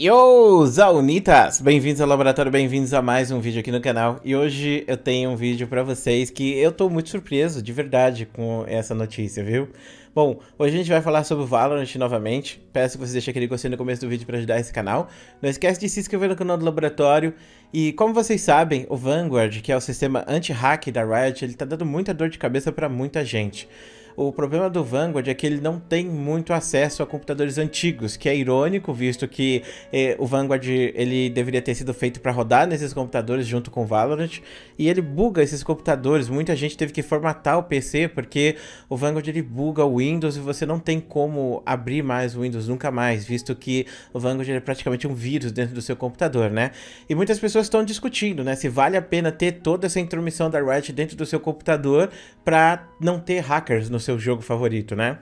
Yo, Zaunitas! Bem-vindos ao laboratório, bem-vindos a mais um vídeo aqui no canal. E hoje eu tenho um vídeo para vocês que eu tô muito surpreso, de verdade, com essa notícia, viu? Bom, hoje a gente vai falar sobre o Valorant novamente. Peço que você deixe aquele gostei no começo do vídeo para ajudar esse canal. Não esquece de se inscrever no canal do Laboratório. E como vocês sabem, o Vanguard, que é o sistema anti-hack da Riot, ele tá dando muita dor de cabeça para muita gente. O problema do Vanguard é que ele não tem muito acesso a computadores antigos, que é irônico, visto que eh, o Vanguard ele deveria ter sido feito para rodar nesses computadores junto com o Valorant, e ele buga esses computadores. Muita gente teve que formatar o PC porque o Vanguard ele buga o Windows e você não tem como abrir mais o Windows nunca mais, visto que o Vanguard é praticamente um vírus dentro do seu computador, né? E muitas pessoas estão discutindo, né, se vale a pena ter toda essa intromissão da Riot dentro do seu computador para não ter hackers no seu seu jogo favorito, né?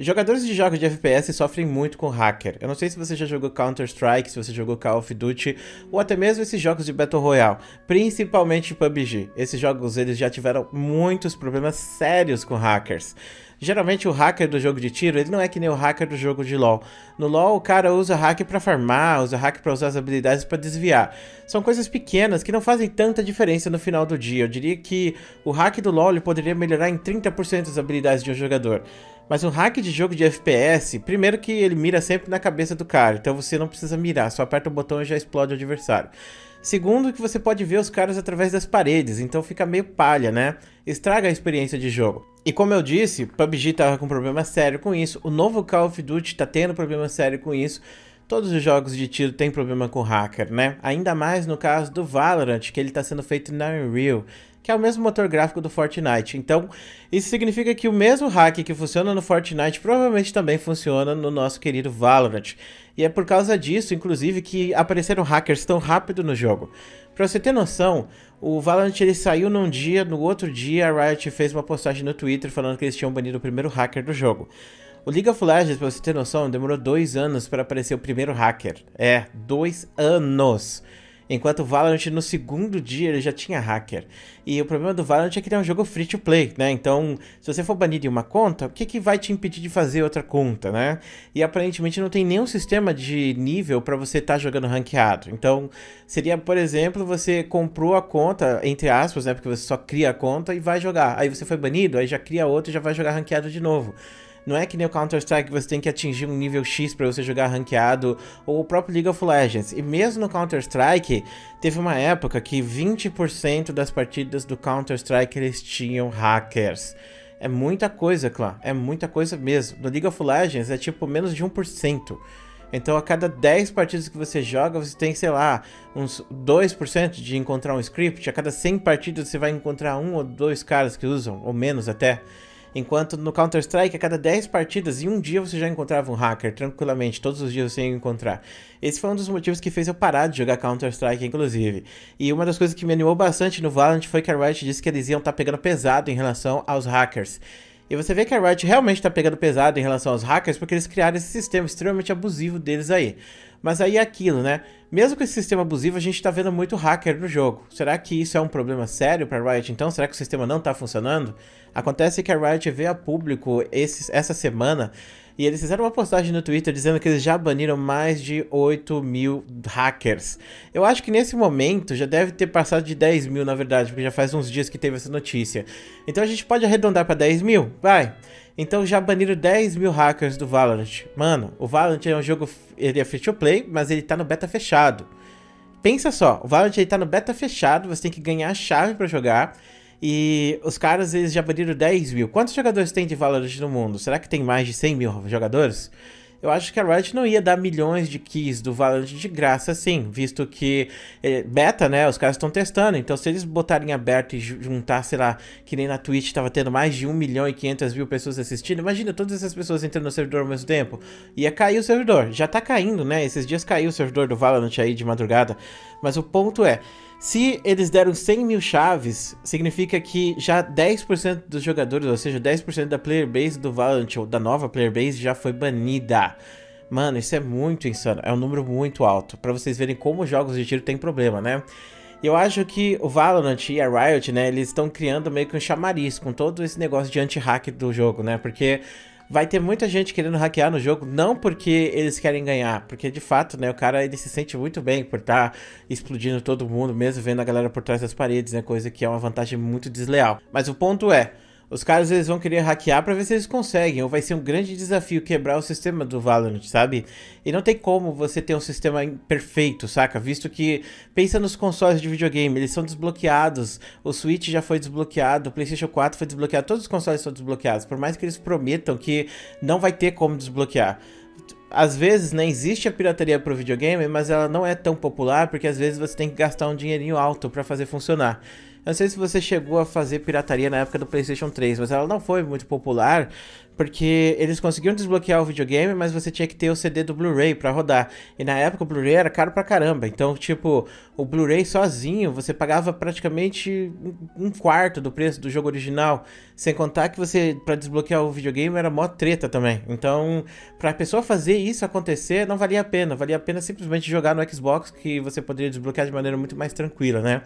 Jogadores de jogos de FPS sofrem muito com hacker. Eu não sei se você já jogou Counter-Strike, se você jogou Call of Duty, ou até mesmo esses jogos de Battle Royale, principalmente PUBG. Esses jogos eles já tiveram muitos problemas sérios com hackers. Geralmente o hacker do jogo de tiro, ele não é que nem o hacker do jogo de LoL. No LoL o cara usa hack para farmar, usa hack para usar as habilidades para desviar. São coisas pequenas que não fazem tanta diferença no final do dia. Eu diria que o hack do LoL poderia melhorar em 30% as habilidades de um jogador. Mas um hack de jogo de FPS, primeiro que ele mira sempre na cabeça do cara, então você não precisa mirar, só aperta o botão e já explode o adversário. Segundo, que você pode ver os caras através das paredes, então fica meio palha, né? Estraga a experiência de jogo. E como eu disse, PUBG tava com problema sério com isso, o novo Call of Duty tá tendo problema sério com isso. Todos os jogos de tiro têm problema com hacker, né? Ainda mais no caso do Valorant, que ele tá sendo feito na Unreal que é o mesmo motor gráfico do Fortnite. Então, isso significa que o mesmo hack que funciona no Fortnite provavelmente também funciona no nosso querido Valorant. E é por causa disso, inclusive, que apareceram hackers tão rápido no jogo. Pra você ter noção, o Valorant ele saiu num dia, no outro dia a Riot fez uma postagem no Twitter falando que eles tinham banido o primeiro hacker do jogo. O League of Legends, pra você ter noção, demorou dois anos para aparecer o primeiro hacker. É, dois anos. Enquanto o Valorant no segundo dia ele já tinha hacker. E o problema do Valorant é que ele é um jogo free to play, né? Então, se você for banido de uma conta, o que, que vai te impedir de fazer outra conta, né? E aparentemente não tem nenhum sistema de nível para você estar tá jogando ranqueado. Então, seria, por exemplo, você comprou a conta, entre aspas, né? Porque você só cria a conta e vai jogar. Aí você foi banido, aí já cria outra e já vai jogar ranqueado de novo. Não é que nem o Counter-Strike você tem que atingir um nível X para você jogar ranqueado, ou o próprio League of Legends. E mesmo no Counter-Strike, teve uma época que 20% das partidas do Counter-Strike eles tinham hackers. É muita coisa, claro, é muita coisa mesmo. No League of Legends é tipo menos de 1%. Então a cada 10 partidas que você joga, você tem, sei lá, uns 2% de encontrar um script. A cada 100 partidas você vai encontrar um ou dois caras que usam, ou menos até. Enquanto no Counter-Strike, a cada 10 partidas, em um dia você já encontrava um hacker, tranquilamente, todos os dias você ia encontrar. Esse foi um dos motivos que fez eu parar de jogar Counter-Strike, inclusive. E uma das coisas que me animou bastante no Valorant foi que a Riot disse que eles iam estar tá pegando pesado em relação aos hackers. E você vê que a Riot realmente está pegando pesado em relação aos hackers, porque eles criaram esse sistema extremamente abusivo deles aí. Mas aí é aquilo, né? Mesmo com esse sistema abusivo, a gente está vendo muito hacker no jogo. Será que isso é um problema sério para Riot então? Será que o sistema não está funcionando? Acontece que a Riot veio a público essa semana e eles fizeram uma postagem no Twitter dizendo que eles já baniram mais de 8 mil hackers. Eu acho que nesse momento já deve ter passado de 10 mil, na verdade, porque já faz uns dias que teve essa notícia. Então a gente pode arredondar para 10 mil? Vai! Então já baniram 10 mil hackers do Valorant. Mano, o Valorant é um jogo. Ele é free to play, mas ele tá no beta fechado. Pensa só, o Valorant ele tá no beta fechado, você tem que ganhar a chave para jogar. E os caras, eles já baniram 10 mil. Quantos jogadores tem de Valorant no mundo? Será que tem mais de 100 mil jogadores? eu acho que a Riot não ia dar milhões de keys do Valorant de graça assim, visto que é, beta, né, os caras estão testando, então se eles botarem aberto e juntar, sei lá, que nem na Twitch tava tendo mais de 1 milhão e 500 mil pessoas assistindo, imagina todas essas pessoas entrando no servidor ao mesmo tempo, ia cair o servidor, já tá caindo, né, esses dias caiu o servidor do Valorant aí de madrugada, mas o ponto é, se eles deram 100 mil chaves, significa que já 10% dos jogadores, ou seja, 10% da player base do Valorant, ou da nova player base, já foi banida. Mano, isso é muito insano, é um número muito alto, para vocês verem como jogos de tiro tem problema, né? eu acho que o Valorant e a Riot, né, eles estão criando meio que um chamariz com todo esse negócio de anti-hack do jogo, né? Porque vai ter muita gente querendo hackear no jogo, não porque eles querem ganhar, porque de fato, né, o cara ele se sente muito bem por estar tá explodindo todo mundo, mesmo vendo a galera por trás das paredes, né, coisa que é uma vantagem muito desleal. Mas o ponto é, os caras eles vão querer hackear para ver se eles conseguem, ou vai ser um grande desafio quebrar o sistema do Valorant, sabe? E não tem como você ter um sistema perfeito, saca? Visto que pensa nos consoles de videogame, eles são desbloqueados, o Switch já foi desbloqueado, o PlayStation 4 foi desbloqueado, todos os consoles são desbloqueados, por mais que eles prometam que não vai ter como desbloquear às vezes, né, existe a pirataria pro videogame, mas ela não é tão popular porque às vezes você tem que gastar um dinheirinho alto para fazer funcionar. Eu não sei se você chegou a fazer pirataria na época do PlayStation 3, mas ela não foi muito popular porque eles conseguiam desbloquear o videogame, mas você tinha que ter o CD do Blu-ray para rodar. E na época o Blu-ray era caro pra caramba. Então, tipo, o Blu-ray sozinho você pagava praticamente um quarto do preço do jogo original, sem contar que você para desbloquear o videogame era mó treta também. Então, para pessoa fazer isso acontecer, não valia a pena. Valia a pena simplesmente jogar no Xbox que você poderia desbloquear de maneira muito mais tranquila, né?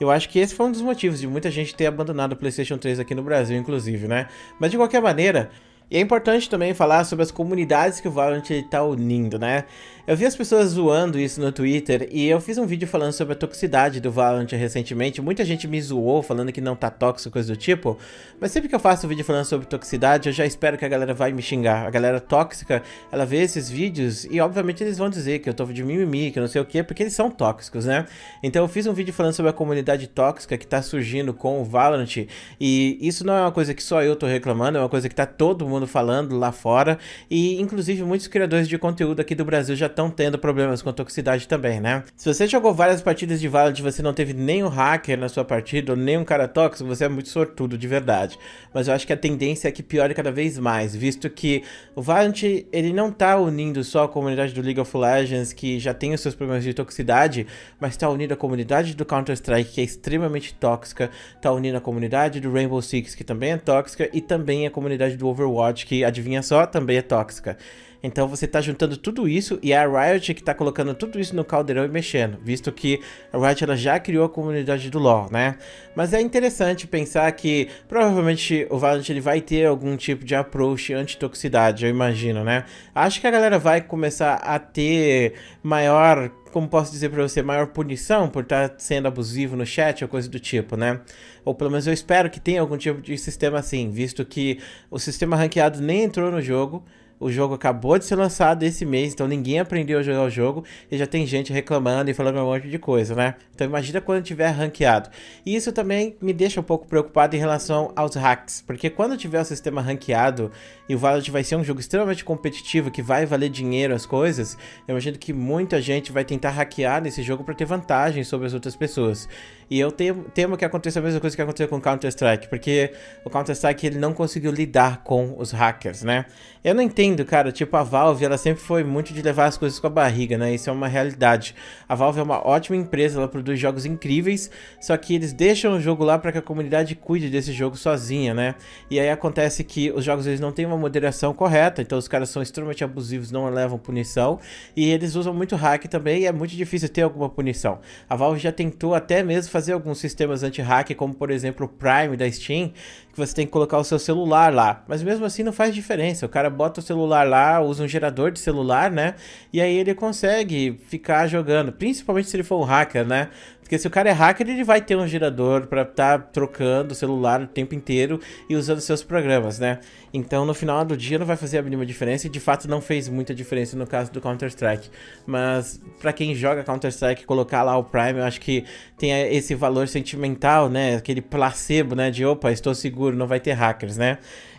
Eu acho que esse foi um dos motivos de muita gente ter abandonado o PlayStation 3 aqui no Brasil, inclusive, né? Mas de qualquer maneira, e é importante também falar sobre as comunidades que o Valorant está unindo, né? Eu vi as pessoas zoando isso no Twitter e eu fiz um vídeo falando sobre a toxicidade do Valorant recentemente. Muita gente me zoou falando que não tá tóxico, coisa do tipo. Mas sempre que eu faço um vídeo falando sobre toxicidade, eu já espero que a galera vai me xingar. A galera tóxica, ela vê esses vídeos e obviamente eles vão dizer que eu tô de mimimi, que não sei o que, porque eles são tóxicos, né? Então eu fiz um vídeo falando sobre a comunidade tóxica que tá surgindo com o Valorant e isso não é uma coisa que só eu tô reclamando, é uma coisa que tá todo mundo falando lá fora e inclusive muitos criadores de conteúdo aqui do Brasil já estão tendo problemas com toxicidade também, né? Se você jogou várias partidas de Valorant e você não teve nenhum hacker na sua partida ou nenhum cara tóxico, você é muito sortudo de verdade. Mas eu acho que a tendência é que piore cada vez mais, visto que o Valorant ele não tá unindo só a comunidade do League of Legends, que já tem os seus problemas de toxicidade, mas está unindo a comunidade do Counter-Strike, que é extremamente tóxica, está unindo a comunidade do Rainbow Six, que também é tóxica, e também a comunidade do Overwatch, que adivinha só, também é tóxica. Então você está juntando tudo isso e é a Riot que está colocando tudo isso no caldeirão e mexendo, visto que a Riot ela já criou a comunidade do LoL, né? Mas é interessante pensar que provavelmente o Valorant ele vai ter algum tipo de approach anti-toxicidade, eu imagino, né? Acho que a galera vai começar a ter maior como posso dizer para você, maior punição por estar tá sendo abusivo no chat ou coisa do tipo, né? Ou pelo menos eu espero que tenha algum tipo de sistema assim, visto que o sistema ranqueado nem entrou no jogo, o jogo acabou de ser lançado esse mês, então ninguém aprendeu a jogar o jogo e já tem gente reclamando e falando um monte de coisa, né? Então imagina quando tiver ranqueado. E isso também me deixa um pouco preocupado em relação aos hacks, porque quando tiver o sistema ranqueado e o Valorant vai ser um jogo extremamente competitivo que vai valer dinheiro as coisas, eu imagino que muita gente vai tentar hackear nesse jogo para ter vantagem sobre as outras pessoas. E eu temo, temo que aconteça a mesma coisa que aconteceu com Counter-Strike, porque o Counter-Strike ele não conseguiu lidar com os hackers, né? Eu não entendo entendo, cara. Tipo, a Valve, ela sempre foi muito de levar as coisas com a barriga, né? Isso é uma realidade. A Valve é uma ótima empresa, ela produz jogos incríveis, só que eles deixam o jogo lá para que a comunidade cuide desse jogo sozinha, né? E aí acontece que os jogos eles não têm uma moderação correta, então os caras são extremamente abusivos, não levam punição, e eles usam muito hack também, e é muito difícil ter alguma punição. A Valve já tentou até mesmo fazer alguns sistemas anti-hack, como por exemplo o Prime da Steam, que você tem que colocar o seu celular lá. Mas mesmo assim não faz diferença. O cara bota o celular lá, usa um gerador de celular, né? E aí ele consegue ficar jogando, principalmente se ele for um hacker, né? Porque se o cara é hacker, ele vai ter um gerador para estar tá trocando o celular o tempo inteiro e usando seus programas, né? Então, no final do dia, não vai fazer a mínima diferença e, de fato, não fez muita diferença no caso do Counter-Strike. Mas, para quem joga Counter-Strike, colocar lá o Prime, eu acho que tem esse valor sentimental, né? Aquele placebo, né? De, opa, estou seguro, não vai ter hackers, né?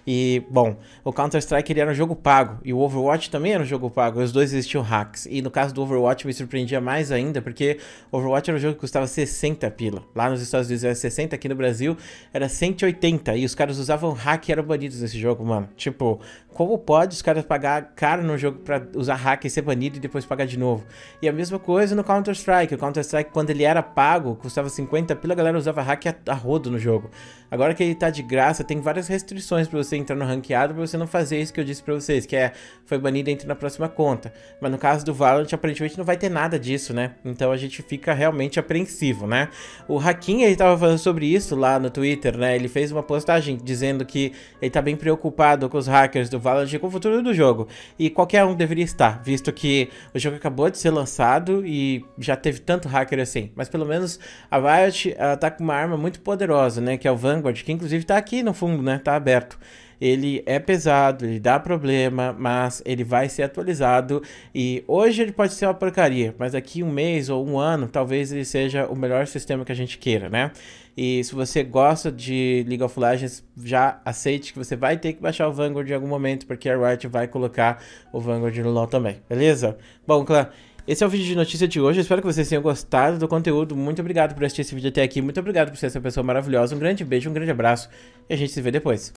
E, bom, o Counter-Strike ele era um jogo pago e o Overwatch também era um jogo pago. Os dois existiam hacks. E no caso do Overwatch me surpreendia mais ainda, porque Overwatch era um jogo que custava 60 pila. Lá nos Estados Unidos era 60, aqui no Brasil era 180. E os caras usavam hack e eram banidos nesse jogo, mano. Tipo, como pode os caras pagar caro no jogo para usar hack e ser banido e depois pagar de novo? E a mesma coisa no Counter-Strike. O Counter-Strike, quando ele era pago, custava 50 pila, a galera usava hack a rodo no jogo. Agora que ele tá de graça, tem várias restrições para você entrar no ranqueado pra você não fazer isso que eu disse pra vocês, que é foi banido entre na próxima conta. Mas no caso do Valorant, aparentemente não vai ter nada disso, né? Então a gente fica realmente apreensivo, né? O Hakim, ele tava falando sobre isso lá no Twitter, né? Ele fez uma postagem dizendo que ele tá bem preocupado com os hackers do Valorant e com o futuro do jogo. E qualquer um deveria estar, visto que o jogo acabou de ser lançado e já teve tanto hacker assim. Mas pelo menos a Riot, ela tá com uma arma muito poderosa, né? Que é o Vanguard, que inclusive tá aqui no fundo, né? Tá aberto ele é pesado, ele dá problema, mas ele vai ser atualizado. E hoje ele pode ser uma porcaria, mas daqui um mês ou um ano, talvez ele seja o melhor sistema que a gente queira, né? E se você gosta de League of Legends, já aceite que você vai ter que baixar o Vanguard em algum momento, porque a Riot vai colocar o Vanguard no LoL também, beleza? Bom, clã, esse é o vídeo de notícia de hoje. espero que vocês tenham gostado do conteúdo. Muito obrigado por assistir esse vídeo até aqui. Muito obrigado por ser essa pessoa maravilhosa. Um grande beijo, um grande abraço e a gente se vê depois.